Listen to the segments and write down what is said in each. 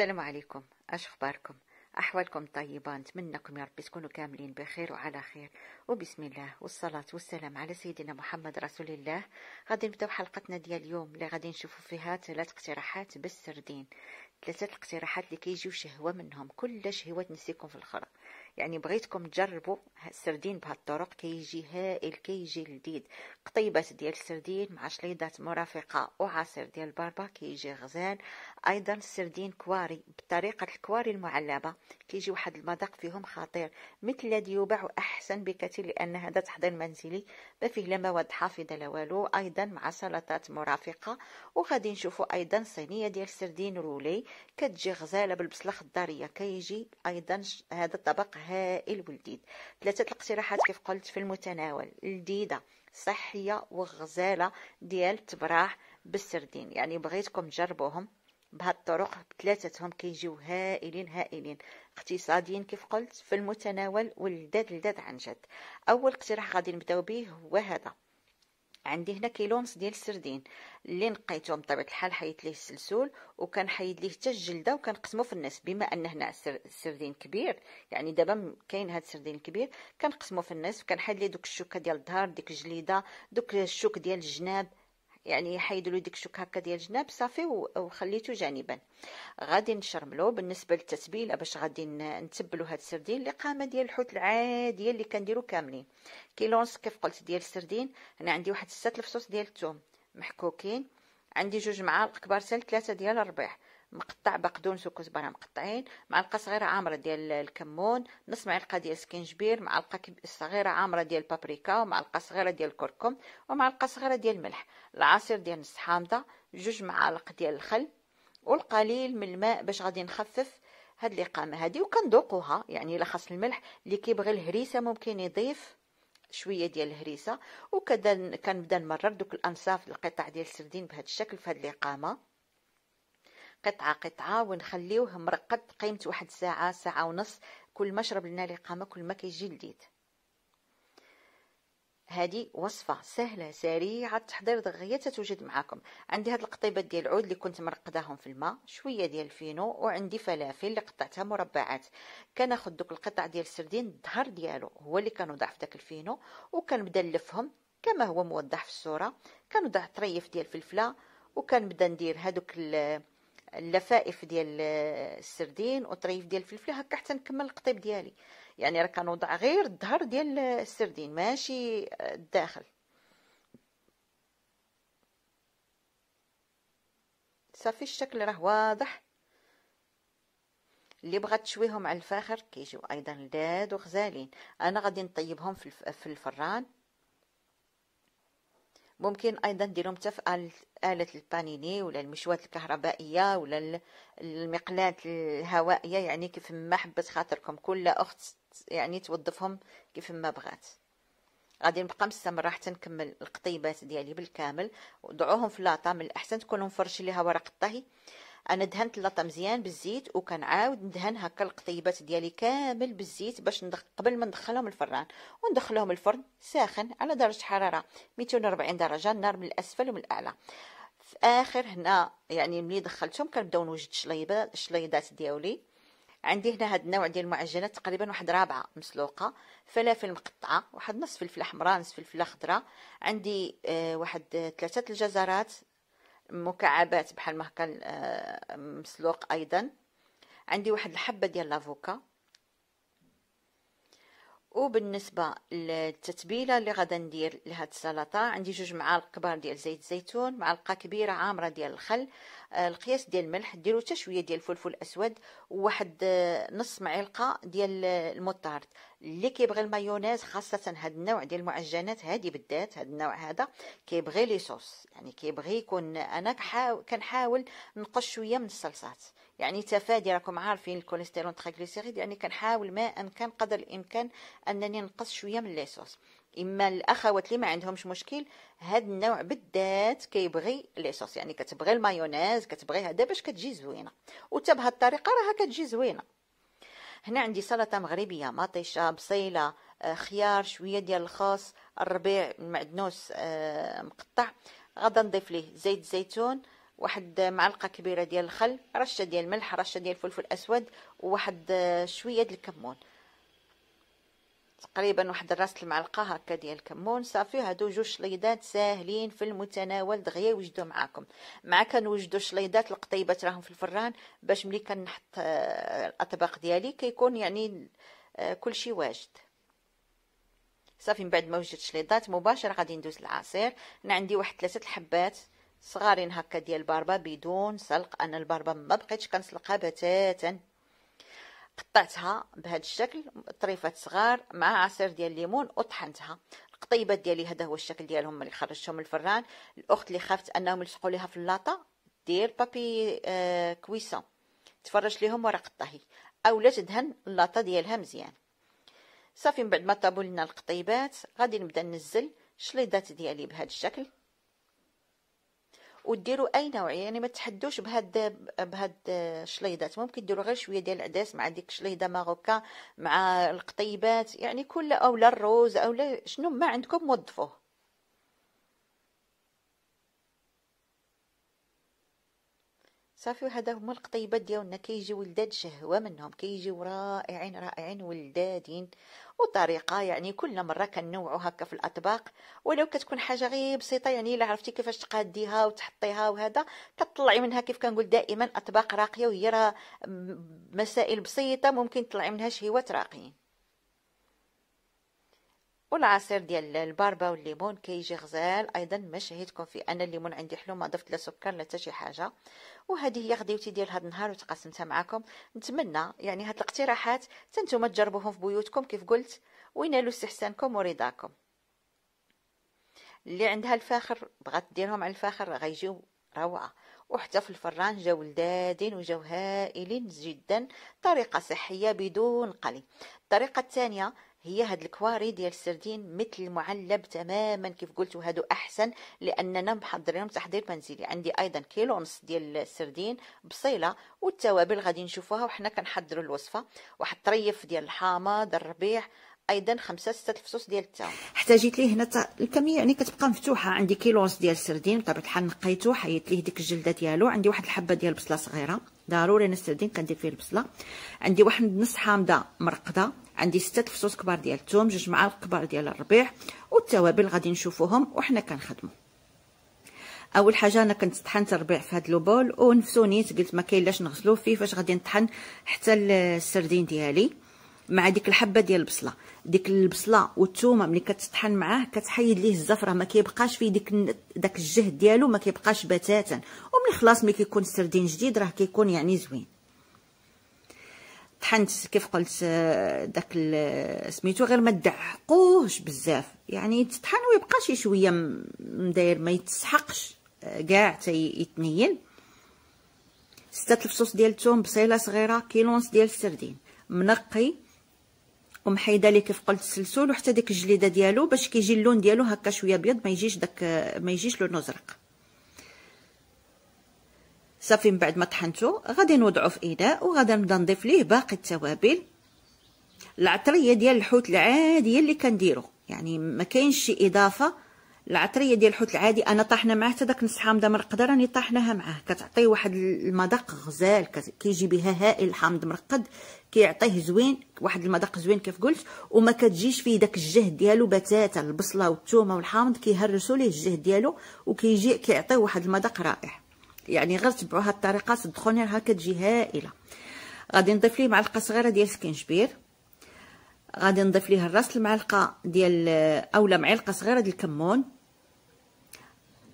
السلام عليكم اش اخباركم احوالكم طيبه نتمنىكم يا ربي تكونوا كاملين بخير وعلى خير وبسم الله والصلاه والسلام على سيدنا محمد رسول الله غادي نبداو حلقتنا ديال اليوم اللي غادي نشوفوا فيها ثلاث اقتراحات بالسردين ثلاثه الاقتراحات اللي كيجيو شهوه منهم كل شهوه تنسيكم في الخرق يعني بغيتكم تجربوا السردين بهالطرق كيجي كي هائل كيجي كي لذيذ قطيبات ديال السردين مع شليضات مرافقة وعصير ديال البربا كيجي كي غزال أيضا السردين كواري بطريقة الكواري المعلبة كيجي واحد المذاق فيهم خطير مثل الذي يباع أحسن بكثير لأن هذا تحضير منزلي ما فيه لا مواد حافظة لا والو أيضا مع سلطات مرافقة وغادي نشوفوا أيضا صينية ديال السردين رولي كتجي غزالة بالبصلة خضارية كيجي أيضا هذا الطبق هائل والديد ثلاثة الاقتراحات كيف قلت في المتناول لذيذة صحية وغزالة ديال تبراح بالسردين يعني بغيتكم تجربوهم بهاد الطرق بثلاثتهم كيجيو هائلين هائلين اقتصاديين كيف قلت في المتناول والداد لداد عن جد اول اقتراح غادي نبداو به هو هذا عندي هنا كيلونس ديال السردين اللي نقيته بطبيعه الحال حيد ليه السلسول وكنحيد ليه حتى الجلده وكنقسمو في النص بما ان هنا السردين كبير يعني دابا كاين هاد السردين الكبير كنقسمو في النص وكنحيد ليه دوك الشوكه ديال الظهر ديك الجليده دوك الشوك ديال الجناب يعني حيدوا له ديك الشوك هكا ديال الجناب صافي وخليته جانبا غادي نشرملو بالنسبه للتتبيله باش غادي نتبلو هاد السردين اللي قامه ديال الحوت العاديه اللي كنديرو كاملين كيلونس كيف قلت ديال السردين انا عندي واحد 6 الفصوص ديال الثوم محكوكين عندي جوج معالق كبار سال ثلاثه ديال الربيع مقطع بقدونس وكزبره مقطعين معلقه صغيره عامره ديال الكمون نص معلقه ديال سكنجبير معلقه صغيره عامره ديال البابريكا ومعلقه صغيره ديال الكركم ومعلقه صغيره ديال الملح العصير ديال نص حامضه جوج معالق ديال الخل والقليل من الماء باش غادي نخفف هاد الاقامه هادي وكندوقوها يعني الا خاص الملح اللي كيبغي الهريسه ممكن يضيف شويه ديال الهريسه وكذا كنبدا نمرر دوك الانصاف القطع ديال السردين بهذا الشكل في هاد الاقامه قطعه قطعه ونخليوه مرقد قيمه واحد ساعه ساعه ونص كل ما شرب لنا القامه كل ما كيجي لذيذ هذه وصفه سهله سريعه التحضير دغيا تتوجد معكم عندي هاد القطيبات ديال العود اللي كنت مرقداهم في الماء شويه ديال الفينو وعندي فلافل اللي قطعتها مربعات كناخذ دوك القطع ديال السردين الظهر ديالو هو اللي كنوضع في داك الفينو وكنبدا نلفهم كما هو موضح في الصوره كنوضع طريف ديال الفلفله وكنبدا ندير هادوك اللفائف ديال السردين وطريف ديال الفلفله هكا حتى نكمل القطيب ديالي يعني راه كنوضع غير الظهر ديال السردين ماشي الداخل صافي الشكل راه واضح اللي بغات تشويهم على الفاخر كيجيو ايضا لذاد وغزالين انا غادي نطيبهم في الفران ممكن ايضا ديرهم حتى في آلة البانيني ولا المشوات الكهربائية ولا المقلاة الهوائية يعني كيف ما حبت خاطركم كل اخت يعني توظفهم كيف ما بغات غادي نبقى مستمره حتى نكمل القطيبات ديالي بالكامل وضعوهم في لاطا من الاحسن تكونوا مفرشي ليها ورق الطهي انا دهنت اللاطه مزيان بالزيت وكنعاود ندهن هكا القطيبات ديالي كامل بالزيت باش ندخ... قبل ما ندخلهم الفران وندخلهم الفرن ساخن على درجه حراره 240 درجه النار من الاسفل ومن الاعلى في اخر هنا يعني ملي دخلتهم كنبداو نوجد الشليبات الشليضات ديالي عندي هنا هاد النوع ديال المعجنات تقريبا واحد رابعه مسلوقه فلافل مقطعه واحد نص فلفله حمراء نص فلفله خضراء عندي آه واحد آه، ثلاثه الجزرات مكعبات بحال ما هكا آه، مسلوق ايضا عندي واحد الحبه ديال لافوكا وبالنسبه للتتبيله اللي غدا ندير لهاد السلطه عندي جوج معالق كبار ديال زيت الزيتون معلقه كبيره عامره ديال الخل آه، القياس ديال الملح ديروا حتى شويه ديال الفلفل الاسود وواحد آه، نص معلقه ديال الموطارد اللي كيبغي المايونيز خاصه هاد النوع ديال المعجنات هادي بالذات هاد النوع هذا كيبغي لي صوص يعني كيبغي يكون انا كنحاول نقص شويه من الصلصات يعني تفادي راكم عارفين الكوليسترول تريغليسيريد يعني كنحاول ما امكن قدر الامكان انني نقص شويه من ليسوس اما الاخوات اللي ما عندهمش مشكل هاد النوع بالذات كيبغي ليصوص يعني كتبغي المايونيز كتبغي هذا باش كتجي زوينه وتا بهاد الطريقه راها كتجي زوينه هنا عندي سلطه مغربيه مطيشه بصيله آه، خيار شويه ديال الخاص الربيع المعدنوس آه، مقطع غادا نضيف ليه زيت الزيتون واحد معلقه كبيره ديال الخل رشه ديال الملح رشه ديال الفلفل الاسود وواحد آه، شويه ديال الكمون تقريبا واحد راس المعلقه هكا ديال الكمون صافي هادو جوج شليضات ساهلين في المتناول دغيا يوجدوا معاكم مع كنوجدوا شليضات القطيبات راهم في الفران باش ملي كنحط آه، الاطباق ديالي كيكون يعني آه، كلشي واجد صافي من بعد ما وجدت الشليضات مباشره غادي ندوز العصير انا عندي واحد ثلاثه الحبات صغارين هكا ديال البربه بدون سلق انا الباربا ما بقيتش كنسلقها بتاتا قطعتها بهذا الشكل طريفات صغار مع عصير ديال الليمون وطحنتها القطيبات ديالي هذا هو الشكل ديالهم اللي خرجتهم من الفران الاخت اللي خافت انهم يلصقوا ليها في اللاطه دير بابي آه، كويسون تفرج ليهم ورق الطهي اولا تدهن اللاطه ديالها مزيان صافي من بعد ما طابوا لنا القطيبات غادي نبدا ننزل الشليضات ديالي بهذا الشكل وديروا اي نوع يعني ما تحدوش بهاد بهاد الشليضات ممكن ديروا غير شويه ديال العدس مع ديك الشليضه ماروكا مع القطيبات يعني كل اولا الروز اولا شنو ما عندكم وظفوه صافي وهذا هما القطيبات ديالنا كيجي ولداد شهوة منهم كيجيو رائعين رائعين ولدادين وطريقة يعني كل مرة كنوعو هكا في الأطباق ولو كتكون حاجة غير بسيطة يعني إلا عرفتي كيفاش تقاديها وتحطيها وهذا كتطلعي منها كيف كنقول دائما أطباق راقية وهي راه مسائل بسيطة ممكن تطلعي منها شهوات راقيين والعصير ديال الباربا والليمون كيجي غزال ايضا ما شهيتكم فيه انا الليمون عندي حلو ما ضفت لا سكر لا حتى شي حاجه وهذه هي خديوتي ديال هذا النهار وتقاسمتها معكم نتمنى يعني هاد الاقتراحات تنتوما تجربوهم في بيوتكم كيف قلت وينالوا استحسانكم ورضاكم اللي عندها الفاخر بغات ديرهم على الفاخر غيجيو روعه وحتى في الفران جاو لذاذين وجاو هائلين جدا طريقه صحيه بدون قلي الطريقه الثانيه هي هاد الكواري ديال السردين مثل المعلب تماما كيف قلتوا هادو احسن لاننا محضرينهم تحضير منزلي عندي ايضا كيلو ونص ديال السردين بصيله والتوابل غادي نشوفوها وحنا كنحضروا الوصفه واحد طريف ديال الحامض الربيع ايضا خمسة ستة الفصوص ديال التاو احتاجيت ليه هنا الكميه يعني كتبقى مفتوحه عندي كيلو ونص ديال السردين بطبيعه الحال نقيته حيت ليه ديك الجلده ديالو عندي واحد الحبه ديال البصله صغيره ضروري نستعدي كندير فيه البصله عندي واحد نص حامضه مرقده عندي ستة فصوص كبار ديال الثوم جوج معالق كبار ديال الربيع والتوابل غادي نشوفوهم وحنا كنخدمو اول حاجه انا كنت طحنت الربيع في هذا لوبول ونفسو قلت ما كاين لاش نغسلو فيه فاش غادي نطحن حتى السردين ديالي مع ديك الحبه ديال البصله ديك البصله والثومه ملي كتطحن معاه كتحيد ليه الزفره ما كيبقاش فيه ديك داك الجهد ديالو ما كيبقاش بتاتا وملي خلاص ملي كيكون السردين جديد راه كيكون يعني زوين طحنت كيف قلت آه، داك سميتو غير ما تدعقوهش بزاف يعني تطحن ويبقى شي شويه مداير ما يتسحقش آه، كاع حتى يتنين ستة الفصوص ديال الثوم بصيله صغيره كيلونس ديال السردين منقي ومحيده لي كيف قلت السلسول وحتى ديك الجليده ديالو باش كيجي اللون ديالو هكا شويه ابيض ما يجيش داك ما يجيش لونه ازرق صافي من بعد ما طحنتو غادي نوضعو في اناء وغادي نبدا نضيف ليه باقي التوابل العطريه ديال الحوت العاديه اللي كنديرو يعني ما كاينش شي اضافه العطريه ديال الحوت العادي انا طاحنه معاه حتى داك نص حامضه مرقده راني طاحناها معاه كتعطي واحد المذاق غزال كيجي بها هائل حامض مرقد كيعطيه زوين واحد المذاق زوين كيف قلت وما كتجيش فيه داك الجهد ديالو بتاتا البصله والثومه والحامض كيهرسوا ليه الجهد ديالو وكيجي كيعطيه واحد المذاق رائع يعني غير تبعوا هاد الطريقه صدقوني راه كتجي هائله غادي نضيف ليه معلقه صغيره ديال سكينجبير غادي نضيف ليه الراس المعلقه ديال آه، اولا معلقه صغيره ديال الكمون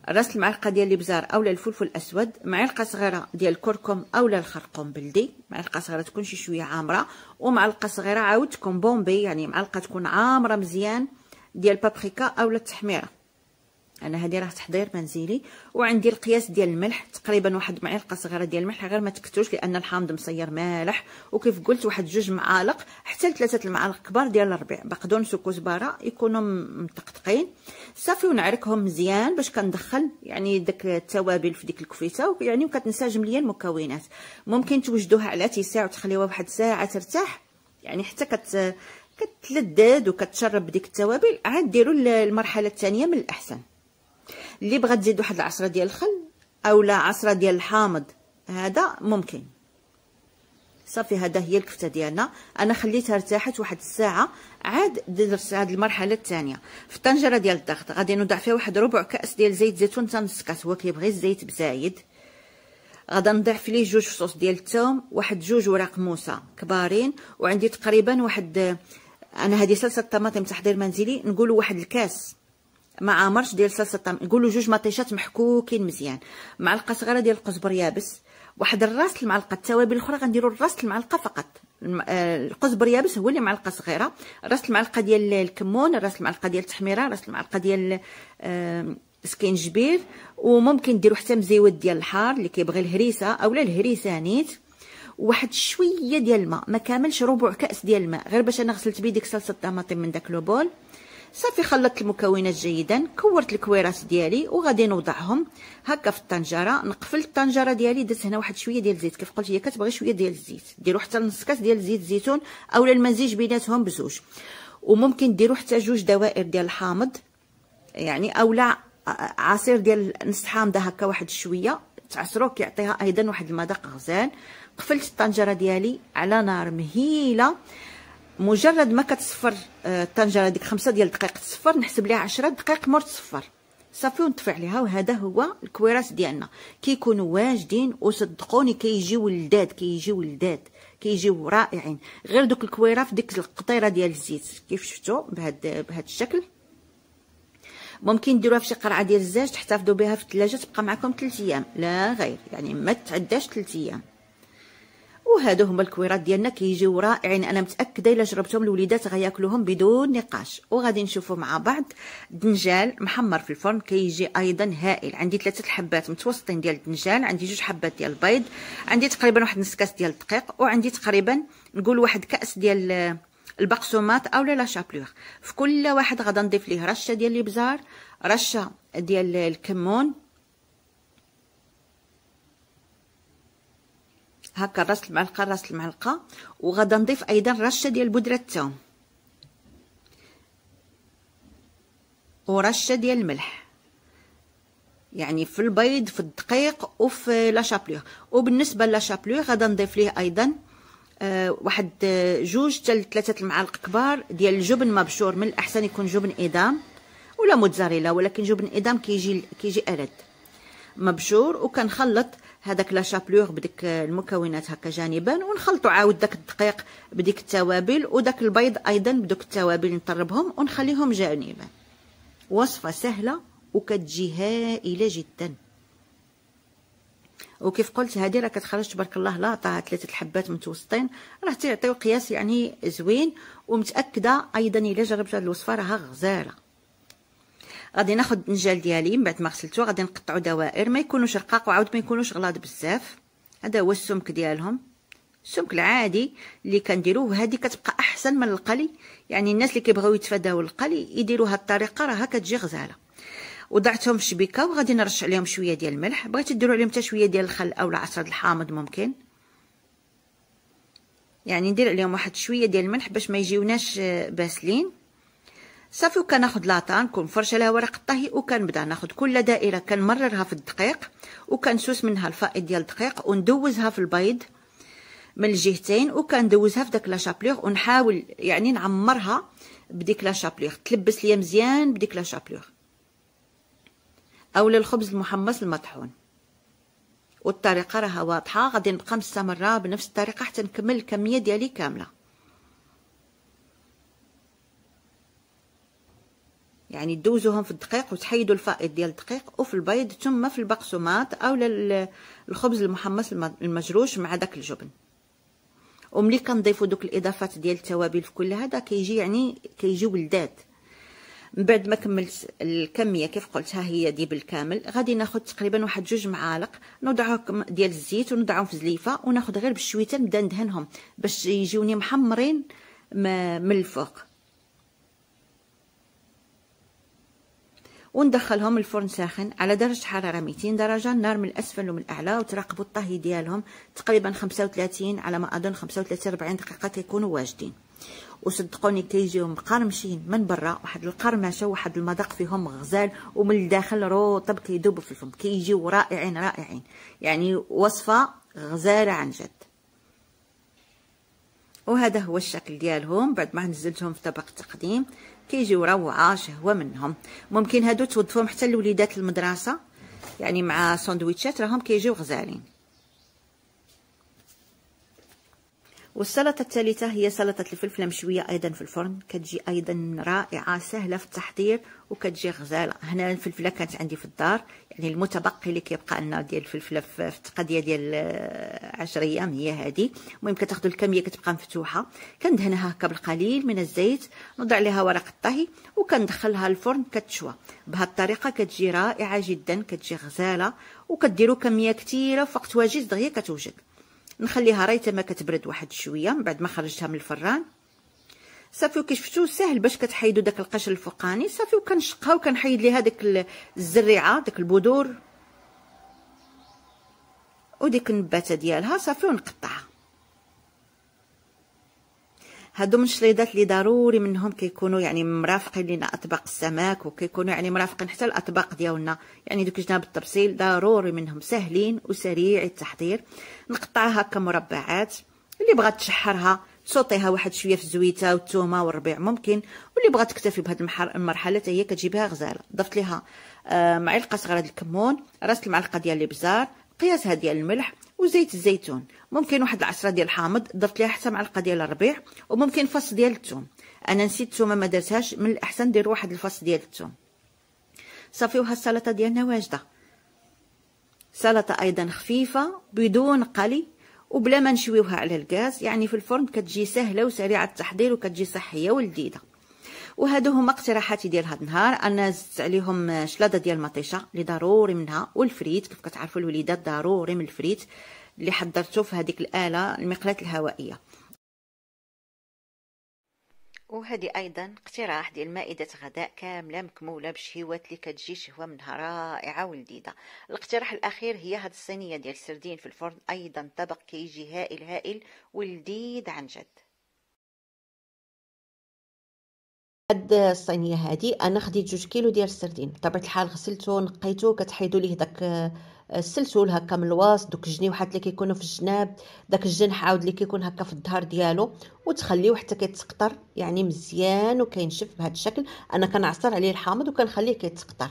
راس المعلقه ديال الابزار اولا الفلفل الاسود معلقه صغيره ديال الكركم اولا الخرقوم بلدي معلقه صغيره تكون شي شويه عامره ومعلقه صغيره عاود تكون بومبي يعني معلقه تكون عامره مزيان ديال بابريكا اولا التحميره انا هذه راه تحضير منزلي وعندي القياس ديال الملح تقريبا واحد معلقه صغيره ديال الملح غير ما تكتوش لان الحامض مصير مالح وكيف قلت واحد جوج معالق حتى لثلاثه المعالق كبار ديال الربيع بقدونس وكزبره يكونوا مطقطقين صافي ونعركهم مزيان باش كندخل يعني داك التوابل في ديك الكفته يعني وكتنسجم ليا المكونات ممكن توجدوها على تيساع وتخليوها واحد ساعه ترتاح يعني حتى كت كتلذذ وكتشرب ديك التوابل عاد ديروا المرحله الثانيه من الاحسن اللي بغا تزيد واحد العصره ديال الخل اولا عصره ديال الحامض هذا ممكن صافي هذا هي الكفته ديالنا انا خليتها ارتاحت واحد الساعه عاد درت هاد المرحله الثانيه في الطنجره ديال الضغط غادي نوضع فيها واحد ربع كاس ديال زيت زيتون حتى نص كاس هو كيبغي الزيت بزايد غادي نضيف ليه جوج فصوص ديال الثوم واحد جوج وراق موسى كبارين وعندي تقريبا واحد انا هذه صلصه الطماطم تحضير منزلي نقولوا واحد الكاس ما عامرش ديال صلصه الطماطم نقولوا جوج مطيشات محكوكين مزيان معلقه صغيره ديال القزبر يابس واحد الراس المعلقه التوابل الاخرى غنديروا الراس المعلقه فقط آه، القزبر يابس هو اللي معلقه صغيره راس المعلقه ديال الكمون راس المعلقه ديال التحميره راس المعلقه ديال السكينجبير آه، وممكن ديروا حتى مزيود ديال الحار اللي كيبغي الهريسه اولا الهريسه نيت واحد شويه ديال الماء ما كاملش ربع كاس ديال الماء غير باش انا غسلت بيه ديك صلصه الطماطم من داك لو صافي خلطت المكونات جيدا كورت الكويرات ديالي وغادي نوضعهم هكا في الطنجره نقفل الطنجره ديالي درت هنا واحد شويه ديال الزيت كيف قلت هي كتبغي شويه ديال الزيت ديروا حتى نص كاس ديال زيت الزيتون اولا المزيج بيناتهم بزوج وممكن ديروا حتى جوج دوائر ديال الحامض يعني اولا آه، عصير ديال نص حامضه هكا واحد شويه تعصرو كيعطيها ايضا واحد المذاق غزال قفلت الطنجره ديالي على نار مهيله مجرد ما كتصفر الطنجره آه، ديك خمسة ديال الدقائق تصفر نحسب ليها عشرة دقائق مور تصفر صافي ونطفي عليها وهذا هو الكويراس ديالنا كيكونوا واجدين وصدقوني كيجيو لذاد كيجيو لذاد كيجيو رائعين غير دوك الكويره في ديك القطيره ديال الزيت كيف شفتوا بهاد بهذا الشكل ممكن ديروها في شي قرعه ديال الزاج تحتفظوا بها في الثلاجه تبقى معكم 3 ايام لا غير يعني ما تعداش 3 ايام وهادو هما الكويرات ديالنا كيجيو رائعين انا متاكده الا جربتهم الوليدات غياكلوهم بدون نقاش وغادي نشوفوا مع بعض دنجال محمر في الفرن كيجي ايضا هائل عندي ثلاثه الحبات متوسطين ديال الدنجال عندي جوج حبات ديال البيض عندي تقريبا واحد نص كاس ديال الدقيق وعندي تقريبا نقول واحد كاس ديال البقسومات اولا لا شابلوغ في كل واحد غادي نضيف ليه رشه ديال الابزار رشه ديال الكمون هكا راس المعلقه راس المعلقه وغادي نضيف ايضا رشه ديال بودره الثوم ورشه ديال الملح يعني في البيض في الدقيق وفي لا شابلور وبالنسبه لا شابلور غادي نضيف ليه ايضا آه، واحد آه، جوج حتى ثلاثه المعالق كبار ديال الجبن مبشور من الاحسن يكون جبن ادام ولا موتزاريلا ولكن جبن ادام كيجي كيجي ارد مبشور وكنخلط هذاك لا شابلور بديك المكونات هكا جانبا ونخلطوا عاود داك الدقيق بديك التوابل وداك البيض ايضا بدوك التوابل نطربهم ونخليهم جانبا وصفه سهله وكتجي هائله جدا وكيف قلت هذه راه كتخرج تبارك الله طه ثلاثه الحبات متوسطين راه تيعطيو قياس يعني زوين ومتاكده ايضا الا جربت هذه الوصفه راها غزاله غادي ناخذ الدنجال ديالي من بعد ما غسلته غادي نقطعو دوائر ما يكونوش رقاق وعاود ما يكونوش غلاض بزاف هذا هو السمك ديالهم السمك العادي اللي كنديروه هذه كتبقى احسن من القلي يعني الناس اللي كيبغيو يتفاداو القلي يديروا هاد الطريقه راها كتجي غزاله وضعتهم في شبيكه وغادي نرش عليهم شويه ديال الملح بغيت ديروا عليهم حتى شويه ديال الخل او العصير الحامض ممكن يعني ندير عليهم واحد شويه ديال الملح باش ما يجيوناش باسلين صافي وكناخذ لاطان كنفرش عليها ورق الطهي وكنبدا ناخذ كل دائره كنمررها في الدقيق وكنسوس منها الفائض ديال الدقيق وندوزها في البيض من الجهتين وكندوزها في داك لا ونحاول يعني نعمرها بديك لا تلبس ليا مزيان بديك لا اولا الخبز المحمص المطحون والطريقه راها واضحه غادي نبقى مستمره بنفس الطريقه حتى نكمل الكميه ديالي كامله يعني دوزوهم في الدقيق وتحيدوا الفائض ديال الدقيق وفي البيض ثم في البقسماط اولا الخبز المحمص المجروش مع داك الجبن وملي كنضيفوا دوك الاضافات ديال التوابل في كل هذا كيجي يعني كيجي ولدات من بعد ما كملت الكميه كيف قلت ها هي دي بالكامل غادي ناخذ تقريبا واحد جوج معالق نوضعهم ديال الزيت ونوضعهم في زليفه وناخذ غير بشويه نبدا ندهنهم باش يجوني محمرين من الفوق وندخلهم الفرن ساخن على درجه حراره 200 درجه النار من الاسفل ومن الاعلى وتراقبوا الطهي ديالهم تقريبا 35 على ما اظن 35 40 دقيقه كيكونوا واجدين وصدقوني كيجيو مقرمشين من برا واحد القرمشه واحد المذاق فيهم غزال ومن الداخل رطب كيذوب في الفم كيجيو رائعين رائعين يعني وصفه غزاله عن جد وهذا هو الشكل ديالهم بعد ما نزلتهم في طبق التقديم كيجيو روعه شهوه منهم ممكن هادو توظفوهم حتى لوليدات المدرسه يعني مع ساندويتشات راهم كيجيو غزالين والسلطة الثالثة هي سلطة الفلفلة مشوية أيضا في الفرن كتجي أيضا رائعة سهلة في التحضير وكتجي غزالة هنا الفلفلة كانت عندي في الدار يعني المتبقي اللي كيبقى لنا ديال الفلفلة في التقديه ديال 10 آه، أيام هي هادي المهم كتاخدو الكمية كتبقى مفتوحة كندهنها هكا بالقليل من الزيت نوضع لها ورق الطهي وكندخلها الفرن كتشوى بهذه الطريقة كتجي رائعة جدا كتجي غزالة وكديروا كمية كثيره في وقت واجد دغيا كتوجد نخليها رايته تما كتبرد واحد شويه من بعد ما خرجتها من الفران صافي شفتو ساهل باش كتحيدو داك القشر الفوقاني صافي وكنشقها وكنحيد ليها داك الزريعه داك البذور وديك النباته ديالها صافي ونقطعها هادو من الشليضات اللي ضروري منهم كيكونوا يعني مرافقين لنا اطباق السمك وكيكونوا يعني مرافقين حتى الاطباق ديالنا يعني دوك جناب التبصيل ضروري منهم سهلين وسريع التحضير نقطعها هكا مربعات اللي بغات تشحرها تسوطيها واحد شويه في الزويته والثومه والربيع ممكن واللي بغات تكتفي بهاد المرحله حتى هي كتجيبها غزاله ضفت ليها آه، معلقه صغيره د الكمون راس المعلقه ديال الابزار قياسها ديال الملح وزيت الزيتون ممكن واحد العشرة ديال الحامض درت ليها حتى معلقه ديال الربيع وممكن فص ديال الثوم انا نسيت الثومه ما درتهاش من الاحسن ديروا واحد الفص ديال الثوم صافي وها السلطه ديالنا واجده سلطه ايضا خفيفه بدون قلي وبلا ما نشويوها على الغاز يعني في الفرن كتجي سهله وسريعه التحضير وكتجي صحيه ولذيذه وهادو هما اقتراحاتي ديال هاد النهار انا زدت عليهم شلاضه ديال المطيشه اللي ضروري منها والفريت كيف كتعرفوا الوليدات ضروري من الفريت اللي حضرته في هذيك الاله المقلاه الهوائيه وهذه ايضا اقتراح ديال مائده غداء كامله مكموله بشهيوات اللي كتجي شهوه منها رائعه ولذيذه الاقتراح الاخير هي هاد الصينيه ديال السردين في الفرن ايضا طبق كيجي هائل هائل ولذيذ عن جد هاد الصينيه هادي انا خديت جوج كيلو ديال السردين بطبيعه الحال غسلته نقيته كتحيدوا ليه داك آه، السلسول هكا من الوسط دوك الجنيوحات اللي كيكونوا في الجناب داك الجنح عاود اللي كيكون هكا في الظهر ديالو وتخليه حتى كيتسقطر يعني مزيان وكينشف بهذا الشكل انا كنعصر عليه الحامض وكنخليه كيتسقطر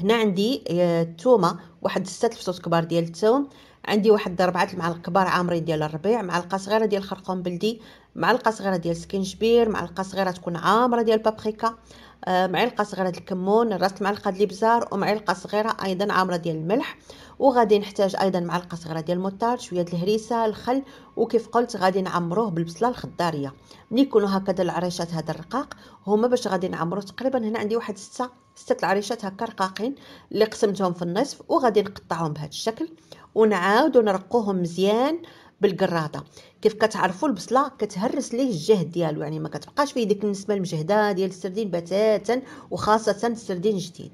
هنا عندي آه، الثومه واحد 6 الفصوص كبار ديال الثوم عندي واحد ربعة المعالق كبار عامرين ديال الربيع معلقه صغيره ديال خرقوم بلدي معلقه صغيره ديال سكنجبير معلقه صغيره تكون عامره ديال بابريكا آه، معلقه صغيره د الكمون راس معلقه ديال الابزار ومعلقه صغيره ايضا عامره ديال الملح وغادي نحتاج ايضا معلقه صغيره ديال المطار شويه د الهريسه الخل وكيف قلت غادي نعمروه بالبصله الخضاريه ملي يكونوا هكذا العريشات هذا الرقاق هما باش غادي نعمروه تقريبا هنا عندي واحد ستة ستة العريشات هكا رقاقين اللي قسمتهم في النصف وغادي نقطعهم بهذا الشكل ونعاودوا نرقوهم مزيان بالقراطه كيف كتعرفوا البصله كتهرس ليه الجهد ديالو يعني ما كتبقاش فيه ديك النسمه المجهده ديال السردين بتاتا وخاصه السردين الجديد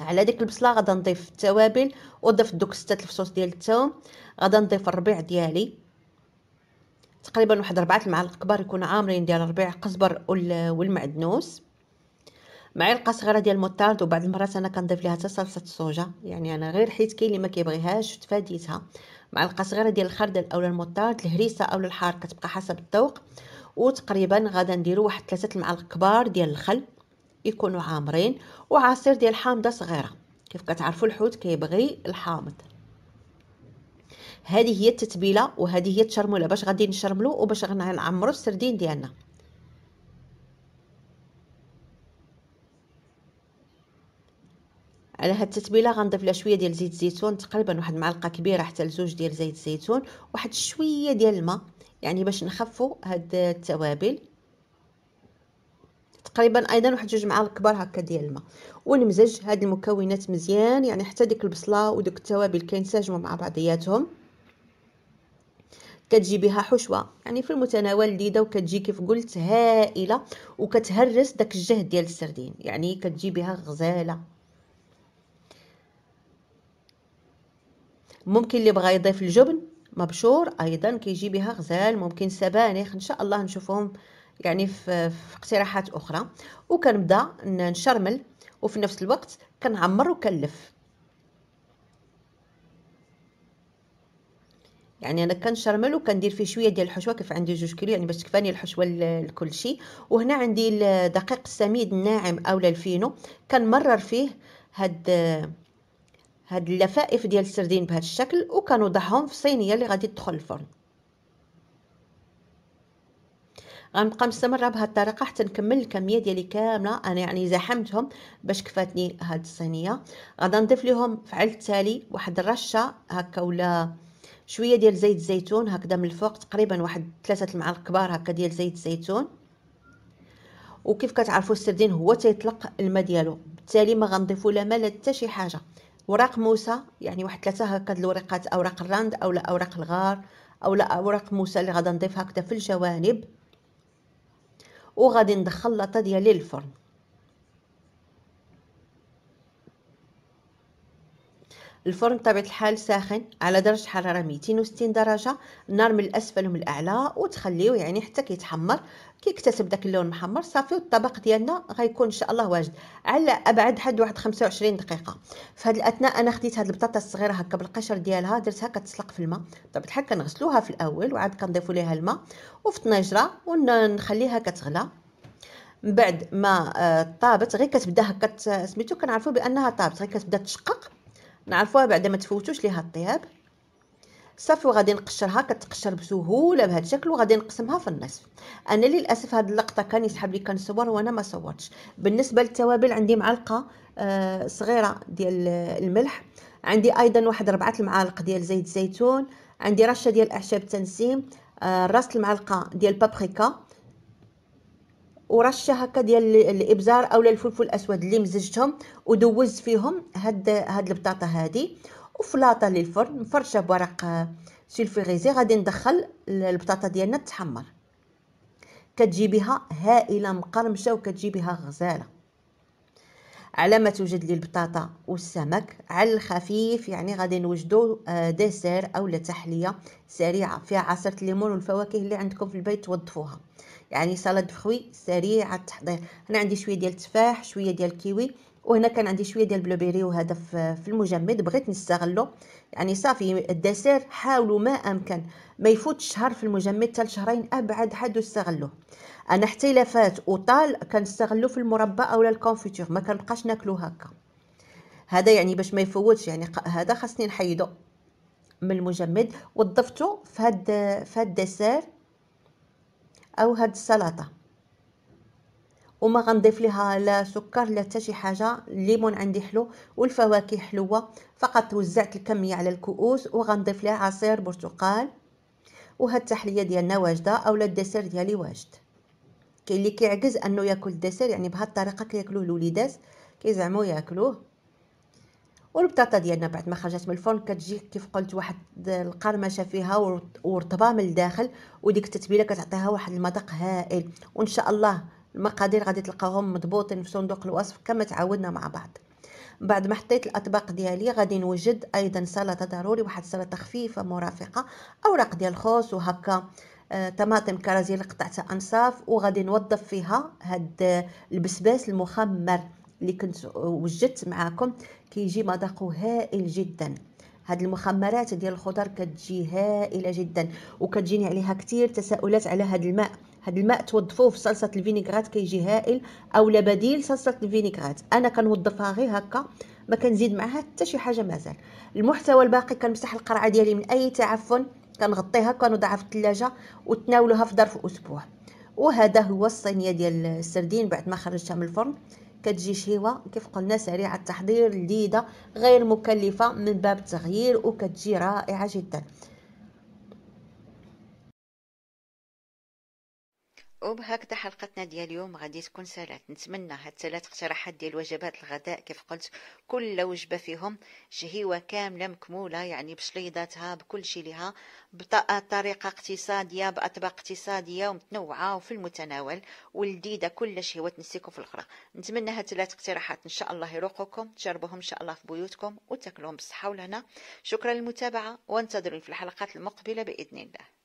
على ديك البصله غادا نضيف التوابل وضفت دوك ستة الفصوص ديال الثوم غادا نضيف الربيع ديالي تقريبا واحد ربعة المعالق كبار يكون عامرين ديال الربيع قزبر والمعدنوس معلقه صغيره ديال الموتارد وبعض المرات انا كنضيف ليها حتى صلصه الصوجا يعني انا غير حيت كاين اللي ما كيبغيهاش تفاديتها معلقه صغيره ديال الخردل اولا الموتارد الهريسه اولا الحار كتبقى حسب الذوق وتقريبا غادا نديرو واحد ثلاثه المعالق كبار ديال الخل يكونوا عامرين وعصير ديال حامضه صغيره كيف كتعرفوا الحوت كيبغي الحامض هذه هي التتبيله وهذه هي التشرمله باش غادي نشرملو وباش غنعمرو السردين ديالنا على هاد التتبيله غنضيف لها شويه ديال زيت الزيتون تقريبا واحد المعلقه كبيره حتى لزوج ديال زيت الزيتون واحد شويه ديال الماء يعني باش نخفوا هاد التوابل تقريبا ايضا واحد جوج معالق كبار هكا ديال الماء ونمزج هاد المكونات مزيان يعني حتى ديك البصله ودوك التوابل كينسجموا مع بعضياتهم كتجي بها حشوه يعني في المتناول لذيذه وكتجي كيف قلت هائله وكتهرس داك الجهد ديال السردين يعني كتجي بها غزاله ممكن اللي بغى يضيف الجبن مبشور ايضا كيجي بها غزال ممكن سبانخ ان شاء الله نشوفهم يعني في, اقتراحات اخرى وكنبدا نشرمل وفي نفس الوقت كنعمر وكنلف يعني انا كنشرمل وكندير فيه شويه ديال الحشوه كيف عندي جوج كيلو يعني باش تكفاني الحشوه لكل شيء وهنا عندي الدقيق السميد الناعم اولا الفينو كنمرر فيه هاد هاد اللفائف ديال السردين بهذا الشكل وكنوضعهم في صينيه اللي غادي تدخل الفرن غنبقى مستمره بهذه الطريقه حتى نكمل الكميه ديالي كامله انا يعني زحمتهم باش كفاتني هاد الصينيه غادي نضيف لهم فعل التالي واحد الرشه هكا ولا شويه ديال زيت الزيتون هكذا من الفوق تقريبا واحد ثلاثه المعالق كبار هكا ديال زيت الزيتون وكيف كتعرفوا السردين هو تيطلق الماء ديالو بالتالي ما غنضيفوا لا ما لا حتى شي حاجه وراق موسى يعني واحد ثلاثه هكا الورقات اوراق الراند اولا اوراق الغار اولا اوراق موسى اللي غادي نضيفها هكذا في الجوانب وغادي ندخل لاطه ديالي للفرن الفرن بطبيعه الحال ساخن على درجه حراره 260 درجه النار من الاسفل ومن الاعلى وتخليه يعني حتى كيتحمر كيكتسب داك اللون المحمر صافي والطبق ديالنا غيكون ان شاء الله واجد على ابعد حد واحد 25 دقيقه في هذه الاثناء انا خديت هذه البطاطا الصغيره هكا بالقشر ديالها درتها كتسلق في الماء طب الحال كنغسلوها في الاول وعاد كنضيفوا ليها الماء وفي الطنجره ونخليها كتغلى من بعد ما آه، طابت غير كتبدا هكا سميتو كنعرفوا بانها طابت غير كتبدا تشقق نعرفوها بعد ما تفوتوش ليها الطياب صافي وغادي نقشرها كتقشر بسهوله بهذا الشكل وغادي نقسمها في النصف انا للاسف هاد اللقطه كان يسحب لي كنصور وانا ما صورتش بالنسبه للتوابل عندي معلقه آه، صغيره ديال الملح عندي ايضا واحد ربعه المعالق ديال زيت الزيتون عندي رشه ديال اعشاب تنسيم آه، راس المعلقه ديال بابريكا ورشه هكا ديال الابزار اولا الفلفل الاسود اللي مزجتهم ودوز فيهم هاد هاد البطاطا هادي وفلاطه للفرن مفرشه بورق آه، سيلفيغيزي غادي ندخل البطاطا ديالنا تحمر كتجي بها هائله مقرمشه وكتجي بها غزاله على ما توجد لي البطاطا والسمك على الخفيف يعني غادي نوجدو آه، ديسير اولا تحليه سريعه فيها عصير الليمون والفواكه اللي عندكم في البيت توظفوها يعني سلطه فخوي سريعه التحضير هنا عندي شويه ديال التفاح شويه ديال الكيوي وهنا كان عندي شويه ديال البلوبيري وهذا في المجمد بغيت نستغله يعني صافي الدسير حاولوا ما امكن ما يفوت شهر في المجمد حتى شهرين ابعد حد استغلوه انا حتى الا فات وطال كنستغلو في المربى اولا الكونفيتور ما كنبقاش ناكلو هكا هذا يعني باش ما يفوتش يعني هذا خاصني نحيدو من المجمد وضفته في هاد في هاد الدسير أو هاد السلطة وما غنضيف ليها لا سكر لا حتى شي حاجه الليمون عندي حلو والفواكه حلوه فقط وزعت الكميه على الكؤوس وغنضيف ليها عصير برتقال وهاد التحليه ديالنا واجده اولا الدسير ديالي واجد كاين اللي كيعجز انه ياكل الدسير يعني بهاد الطريقه كياكلوه الوليدات كيزعمو ياكلوه والبطاطا ديالنا بعد ما خرجت من الفرن كتجي كيف قلت واحد القرمشه فيها ورطبه من الداخل وديك التتبيله كتعطيها واحد المذاق هائل وان شاء الله المقادير غادي تلقاوهم مضبوطين في صندوق الوصف كما تعودنا مع بعض بعد ما حطيت الاطباق ديالي غادي نوجد ايضا سلطه ضروري واحد السلطه خفيفه مرافقه اوراق ديال الخوص وهكا آه، طماطم اللي قطعتها انصاف وغادي نوظف فيها هاد البسباس المخمر اللي كنت وجدت معاكم كيجي مذاقه هائل جدا هاد المخمرات ديال الخضر كتجي هائله جدا وكتجيني عليها كثير تساؤلات على هاد الماء هاد الماء توظفوه في صلصه الفينيغرات كيجي هائل اولا بديل صلصه الفينيغرات انا كنوظفها غير هكا ما كنزيد معها حتى شي حاجه مازال المحتوى الباقي كنمسح القرعه ديالي من اي تعفن كنغطيها كنوضعها في الثلاجه وتناولها في ظرف اسبوع وهذا هو الصينيه ديال السردين بعد ما خرجتها من الفرن كتجي شهيوه كيف قلنا سريعه التحضير لذيذه غير مكلفه من باب التغيير وكتجي رائعه جدا وبهكذا حلقتنا ديال اليوم غادي تكون سالات نتمنى هاد ثلاث اقتراحات ديال وجبات الغداء كيف قلت كل وجبه فيهم شهيوه كامله مكموله يعني بشليضاتها بكل شيء لها بطريقه اقتصاديه باطباق اقتصاديه ومتنوعه وفي المتناول ولذيذه كل شهوة تنسيكم في الاخرى نتمنى هاد ثلاث اقتراحات ان شاء الله يروقوكم تجربوهم ان شاء الله في بيوتكم وتاكلوهم بالصحه والهنا شكرا للمتابعه وانتظروا في الحلقات المقبله باذن الله